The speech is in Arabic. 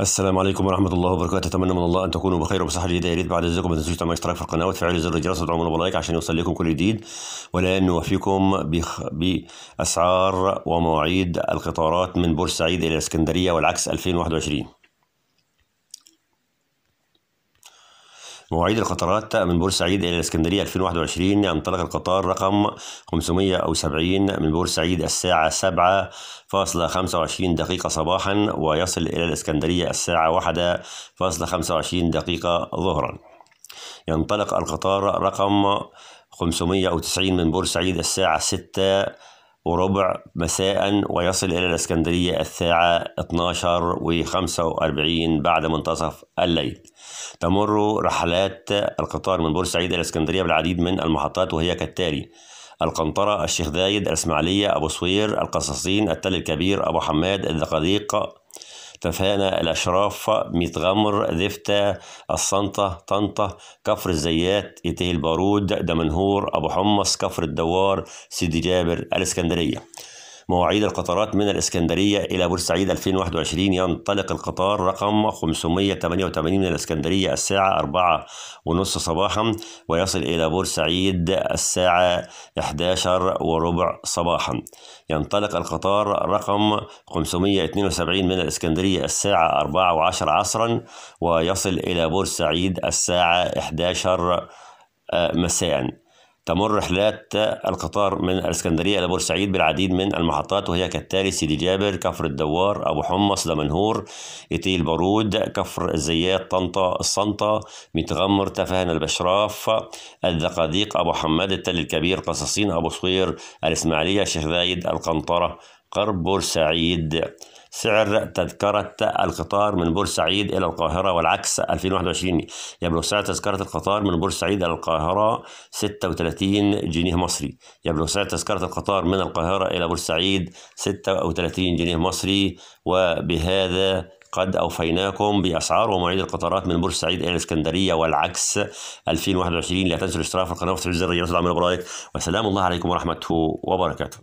السلام عليكم ورحمة الله وبركاته أتمنى من الله أن تكونوا بخير وبصحة جيدة يا ريت بعد إذنكم ما تنسوش تعمل اشتراك في القناة وتفعيل زر الجرس وتدعمونا بلايك عشان يوصل لكم كل جديد والآن نوفيكم بخ... بأسعار ومواعيد القطارات من بورسعيد إلى الإسكندرية والعكس 2021 مواعيد القطارات من بورسعيد إلى الإسكندرية 2021 ينطلق القطار رقم 570 من بورسعيد الساعة 7.25 دقيقة صباحا ويصل إلى الإسكندرية الساعة 1.25 دقيقة ظهرا ينطلق القطار رقم 590 من بورسعيد الساعة 6 وربع مساء ويصل إلى الإسكندرية الساعة 12 و45 بعد منتصف الليل تمر رحلات القطار من بورسعيد إلى الإسكندرية بالعديد من المحطات وهي كالتالي القنطرة الشيخ زايد الإسماعيلية أبو صوير القصاصين التل الكبير أبو حماد الزقاديق تفانى الأشراف غمر ذفتة الصنطة طنطة كفر الزيات إتيه البارود دمنهور أبو حمص كفر الدوار سيدي جابر الإسكندرية مواعيد القطارات من الإسكندرية إلى بورسعيد 2021 ينطلق القطار رقم 588 من الإسكندرية الساعة 4 صباحا ويصل إلى بورسعيد الساعة 11 وربع صباحا ينطلق القطار رقم 572 من الإسكندرية الساعة 4 عصرا ويصل إلى بورسعيد الساعة 11 مساء تمر رحلات القطار من الإسكندرية إلى بورسعيد بالعديد من المحطات وهي كالتالي سيدي جابر كفر الدوار أبو حمص دمنهور ايتيل البارود كفر الزيات طنطا الصنطة متغمر تفهن البشراف الذقاديق أبو حماد التل الكبير قصاصين أبو صوير الإسماعيلية شيخ زايد القنطرة قرب بورسعيد سعر تذكرة القطار من بورسعيد إلى القاهرة والعكس 2021 يبلغ سعر تذكرة القطار من بورسعيد إلى القاهرة 36 جنيه مصري يبلغ سعر تذكرة القطار من القاهرة إلى بورسعيد 36 جنيه مصري وبهذا قد أوفيناكم بأسعار ومواعيد القطارات من بورسعيد إلى الإسكندرية والعكس 2021 لا تنسوا الاشتراك في القناة وتفعيل زر الجرس والعمل برايك وسلام الله عليكم ورحمته وبركاته